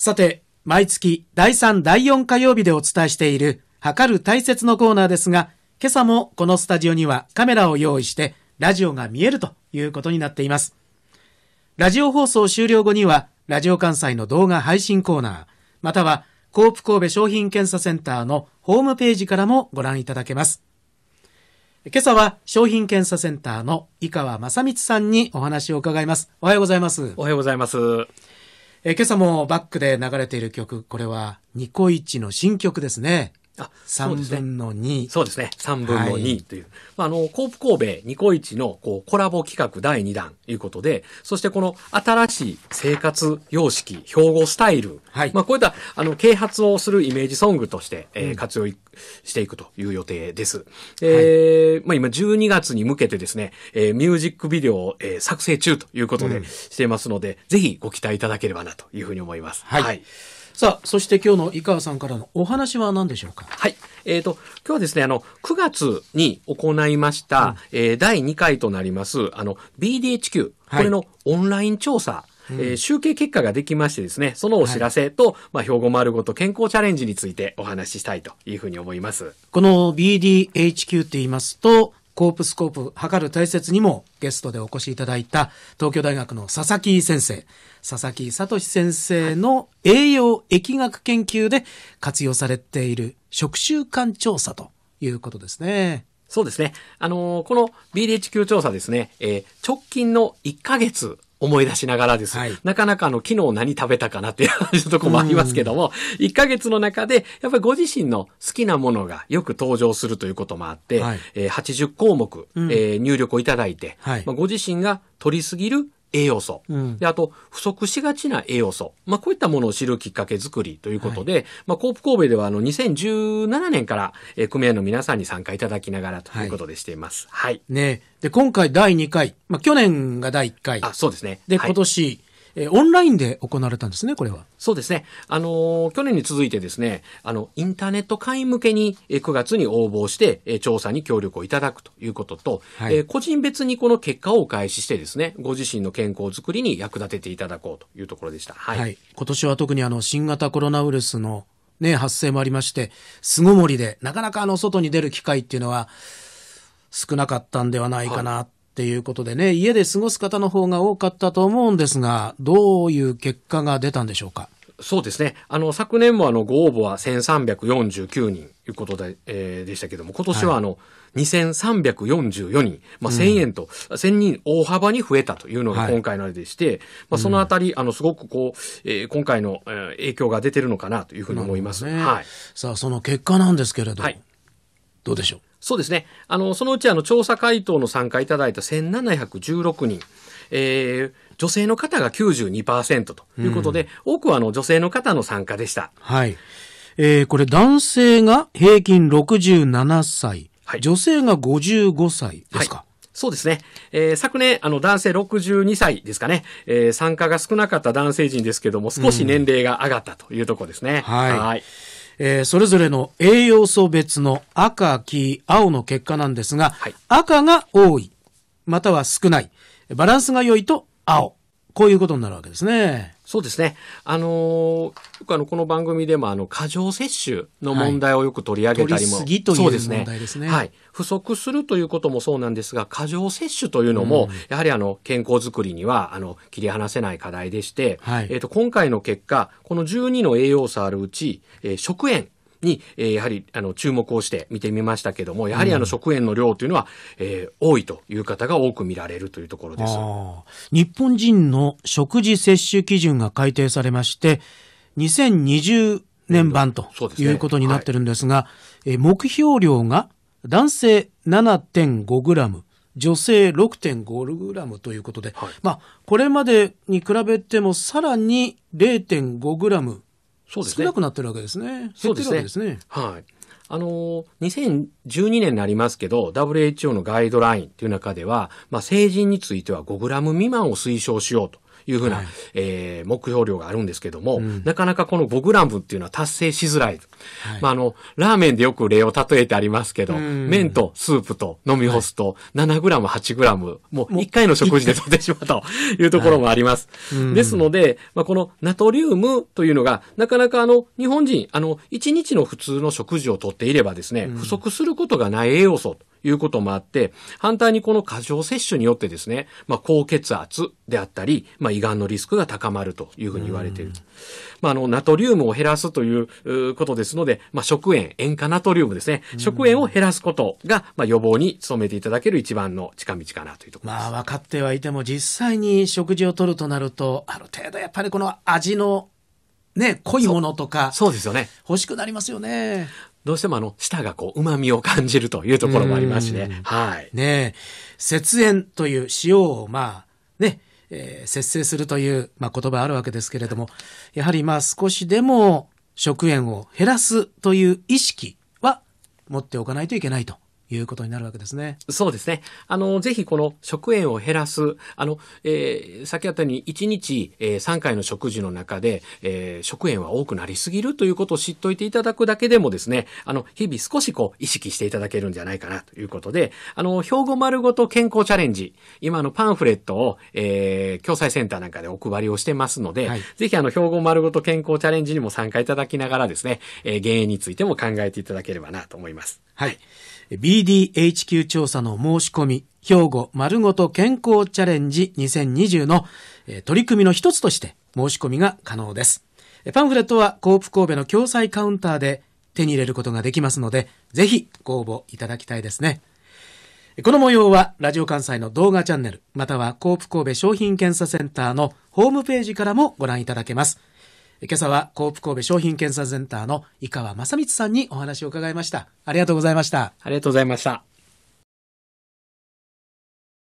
さて、毎月第3、第4火曜日でお伝えしている、測る大切のコーナーですが、今朝もこのスタジオにはカメラを用意して、ラジオが見えるということになっています。ラジオ放送終了後には、ラジオ関西の動画配信コーナー、または、コープ神戸商品検査センターのホームページからもご覧いただけます。今朝は商品検査センターの井川正光さんにお話を伺います。おはようございます。おはようございます。えー、今朝もバックで流れている曲、これはニコイチの新曲ですね。あ3分の2。そうですね。3分の2という。ま、はあ、い、あの、コープ神戸ニコイチのこうコラボ企画第2弾ということで、そしてこの新しい生活様式、標語スタイル。はい。まあ、こういった、あの、啓発をするイメージソングとして、えー、活用していくという予定です。ええー、まあ、今12月に向けてですね、えー、ミュージックビデオを、えー、作成中ということでしていますので、ぜひご期待いただければなというふうに思います。はい、はいさあ、そして今日の井川さんからのお話は何でしょうかはい。えっ、ー、と、今日はですね、あの、9月に行いました、うん、えー、第2回となります、あの、BDHQ、はい、これのオンライン調査。うえー、集計結果ができましてですね、そのお知らせと、はい、まあ、兵庫丸ごと健康チャレンジについてお話ししたいというふうに思います。この BDHQ って言いますと、コープスコープ測る大切にもゲストでお越しいただいた東京大学の佐々木先生、佐々木聡先生の栄養疫学研究で活用されている食習慣調査ということですね。そうですね。あのー、この BDHQ 調査ですね、えー、直近の1ヶ月思い出しながらです。はい、なかなかあの、昨日何食べたかなっていうとこもありますけども、1ヶ月の中で、やっぱりご自身の好きなものがよく登場するということもあって、はい、えー、80項目、うん、えー、入力をいただいて、はい、まあ、ご自身が取りすぎる栄養素、うん、であと不足しがちな栄養素、まあ、こういったものを知るきっかけ作りということで、はい、まあ、コープ神戸ではあの2017年から、え組合の皆さんに参加いただきながらということでしています。はい、はい、ねで今回第2回、まあ、去年が第1回あそうですねで、はい、今年えー、オンラインで行われたんですね、これは。そうですね。あのー、去年に続いてですね、あの、インターネット会員向けに、え9月に応募して、えー、調査に協力をいただくということと、はい、えー、個人別にこの結果をお返ししてですね、ご自身の健康づくりに役立てていただこうというところでした。はい。はい、今年は特にあの、新型コロナウイルスのね、発生もありまして、巣ごもりで、なかなかあの、外に出る機会っていうのは、少なかったんではないかな、はいっていうことでね、家で過ごす方の方が多かったと思うんですが、どういう結果が出たんでしょうか。そうですね。あの、昨年もあの、ご応募は1349人ということで、えー、でしたけども、今年はあの、はい、2344人、まあ、1000円と、うん、1000人大幅に増えたというのが今回のあれでして、はい、まあ、そのあたり、うん、あの、すごくこう、えー、今回の、えー、影響が出てるのかなというふうに思います。ね、はい。さあ、その結果なんですけれど、はい、どうでしょう。そうですね。あの、そのうちあの、調査回答の参加いただいた1716人、えー、女性の方が92%ということで、うん、多くはあの、女性の方の参加でした。はい。えー、これ男性が平均67歳、はい、女性が55歳ですか、はいそうですね。えー、昨年、あの、男性62歳ですかね。えー、参加が少なかった男性陣ですけども、少し年齢が上がったというところですね。うん、はい。はいえー、それぞれの栄養素別の赤、黄、青の結果なんですが、はい、赤が多い、または少ない、バランスが良いと青、こういうことになるわけですね。そうですね。あのー、よくあの、この番組でも、あの、過剰摂取の問題をよく取り上げたりも。はい、りという問題ですね、はい。不足するということもそうなんですが、過剰摂取というのも、うん、やはりあの、健康づくりには、あの、切り離せない課題でして、はい、えっ、と、今回の結果、この12の栄養素あるうち、えー、食塩、に、えー、やはり、あの、注目をして見てみましたけども、やはりあの、食塩の量というのは、えー、多いという方が多く見られるというところです。日本人の食事摂取基準が改定されまして、2020年版ということになってるんですが、すねはい、目標量が男性7.5グラム、女性6.5グラムということで、はい、まあ、これまでに比べてもさらに0.5グラムそうですね、少なくなってるわけですね。減ってるわけですね。すねはい。あの、2012年になりますけど、WHO のガイドラインという中では、まあ、成人については5グラム未満を推奨しようというふうな、はい、えー、目標量があるんですけども、うん、なかなかこの5グラムっていうのは達成しづらい。はい、まあ、あの、ラーメンでよく例を例えてありますけど、麺とスープと飲み干すと7グラム、8グラム、もう1回の食事で取ってしまうというところもあります。はいですので、まあ、このナトリウムというのが、なかなかあの、日本人、あの、1日の普通の食事をとっていればですね、不足することがない栄養素いうこともあって、反対にこの過剰摂取によってですね、まあ、高血圧であったり、まあ、胃がんのリスクが高まるというふうに言われている。まあ、あの、ナトリウムを減らすということですので、まあ、食塩、塩化ナトリウムですね。食塩を減らすことが、まあ、予防に努めていただける一番の近道かなというところです。まあ、分かってはいても、実際に食事をとるとなると、ある程度やっぱりこの味のね、濃いものとか。そうですよね。欲しくなりますよね。どうしてもあの、舌がこう、旨味を感じるというところもありますしね。はい。ね節縁という塩を、まあ、ね、えー、節制するという、まあ、言葉あるわけですけれども、やはりまあ少しでも食塩を減らすという意識は持っておかないといけないということになるわけですね。そうですね。あの、ぜひこの食塩を減らす、あの、えー、先あったように1日、えー、3回の食事の中で、えー、食塩は多くなりすぎるということを知っておいていただくだけでもですね、あの、日々少しこう意識していただけるんじゃないかなということで、あの、兵庫丸ごと健康チャレンジ、今のパンフレットを、えー、共済センターなんかでお配りをしてますので、はい、ぜひあの、兵庫丸ごと健康チャレンジにも参加いただきながらですね、えー、減塩についても考えていただければなと思います。はい。BDHQ 調査の申し込み、兵庫丸ごと健康チャレンジ2020の取り組みの一つとして申し込みが可能です。パンフレットはコープ神戸の共済カウンターで手に入れることができますので、ぜひご応募いただきたいですね。この模様はラジオ関西の動画チャンネル、またはコープ神戸商品検査センターのホームページからもご覧いただけます。今朝はコープ神戸商品検査センターの井川正光さんにお話を伺いました。ありがとうございました。ありがとうございました。